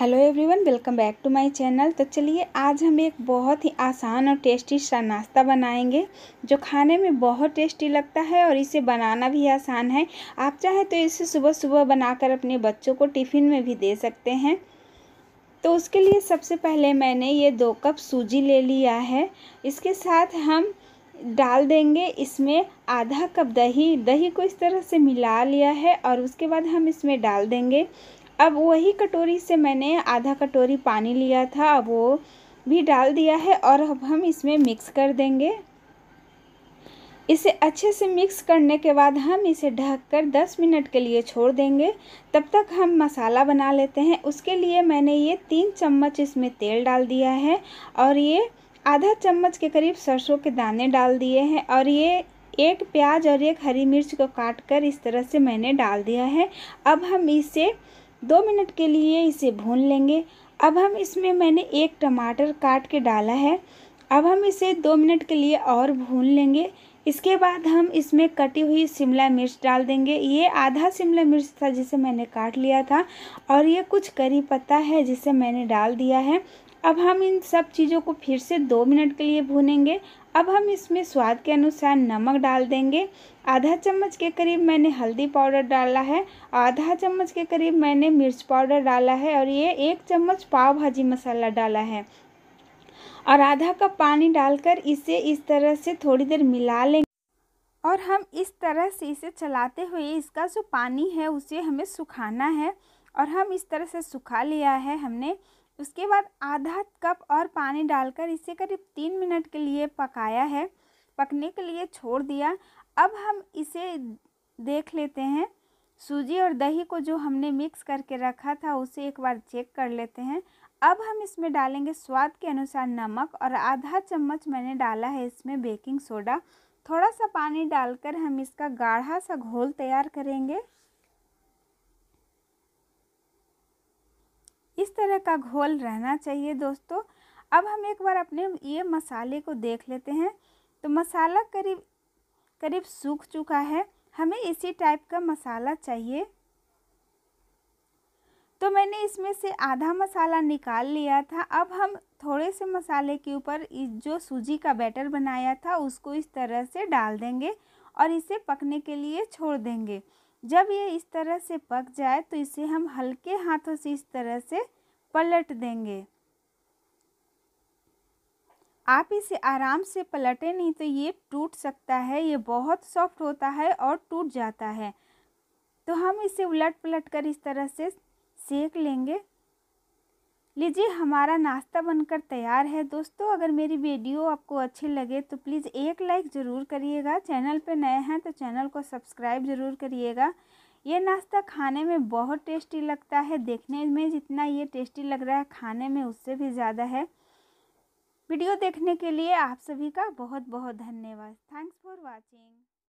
hello everyone welcome back to my channel तो चलिए आज हम एक बहुत ही आसान और टेस्टी सा नाश्ता बनाएंगे जो खाने में बहुत टेस्टी लगता है और इसे बनाना भी आसान है आप चाहे तो इसे सुबह सुबह बनाकर अपने बच्चों को टिफ़िन में भी दे सकते हैं तो उसके लिए सबसे पहले मैंने ये दो कप सूजी ले लिया है इसके साथ हम डाल देंगे इसमें आधा कप दही दही को इस तरह से मिला लिया है और उसके बाद हम इसमें डाल देंगे अब वही कटोरी से मैंने आधा कटोरी पानी लिया था अब वो भी डाल दिया है और अब हम इसमें मिक्स कर देंगे इसे अच्छे से मिक्स करने के बाद हम इसे ढककर 10 मिनट के लिए छोड़ देंगे तब तक हम मसाला बना लेते हैं उसके लिए मैंने ये तीन चम्मच इसमें तेल डाल दिया है और ये आधा चम्मच के करीब सरसों के दाने डाल दिए हैं और ये एक प्याज और एक हरी मिर्च को काट कर इस तरह से मैंने डाल दिया है अब हम इसे दो मिनट के लिए इसे भून लेंगे अब हम इसमें मैंने एक टमाटर काट के डाला है अब हम इसे दो मिनट के लिए और भून लेंगे इसके बाद हम इसमें कटी हुई शिमला मिर्च डाल देंगे ये आधा शिमला मिर्च था जिसे मैंने काट लिया था और ये कुछ करी पत्ता है जिसे मैंने डाल दिया है अब हम इन सब चीज़ों को फिर से दो मिनट के लिए भूनेंगे अब हम इसमें स्वाद के अनुसार नमक डाल देंगे आधा चम्मच के करीब मैंने हल्दी पाउडर डाला है आधा चम्मच के करीब मैंने मिर्च पाउडर डाला है और ये एक चम्मच पाव भाजी मसाला डाला है और आधा कप पानी डालकर इसे इस तरह से थोड़ी देर मिला लेंगे और हम इस तरह से इसे चलाते हुए इसका जो पानी है उसे हमें सुखाना है और हम इस तरह से सुखा लिया है हमने उसके बाद आधा कप और पानी डालकर इसे करीब तीन मिनट के लिए पकाया है पकने के लिए छोड़ दिया अब हम इसे देख लेते हैं सूजी और दही को जो हमने मिक्स करके रखा था उसे एक बार चेक कर लेते हैं अब हम इसमें डालेंगे स्वाद के अनुसार नमक और आधा चम्मच मैंने डाला है इसमें बेकिंग सोडा थोड़ा सा पानी डालकर हम इसका गाढ़ा सा घोल तैयार करेंगे तरह का घोल रहना चाहिए दोस्तों अब हम एक बार अपने ये मसाले को देख लेते हैं तो मसाला करीब करीब सूख चुका है हमें इसी टाइप का मसाला चाहिए तो मैंने इसमें से आधा मसाला निकाल लिया था अब हम थोड़े से मसाले के ऊपर जो सूजी का बैटर बनाया था उसको इस तरह से डाल देंगे और इसे पकने के लिए छोड़ देंगे जब ये इस तरह से पक जाए तो इसे हम हल्के हाथों से इस तरह से पलट देंगे आप इसे आराम से पलटें नहीं तो ये टूट सकता है ये बहुत सॉफ्ट होता है और टूट जाता है तो हम इसे उलट पलट कर इस तरह से सेक लेंगे लीजिए हमारा नाश्ता बनकर तैयार है दोस्तों अगर मेरी वीडियो आपको अच्छी लगे तो प्लीज़ एक लाइक ज़रूर करिएगा चैनल पर नए हैं तो चैनल को सब्सक्राइब ज़रूर करिएगा ये नाश्ता खाने में बहुत टेस्टी लगता है देखने में जितना ये टेस्टी लग रहा है खाने में उससे भी ज़्यादा है वीडियो देखने के लिए आप सभी का बहुत बहुत धन्यवाद थैंक्स फॉर वॉचिंग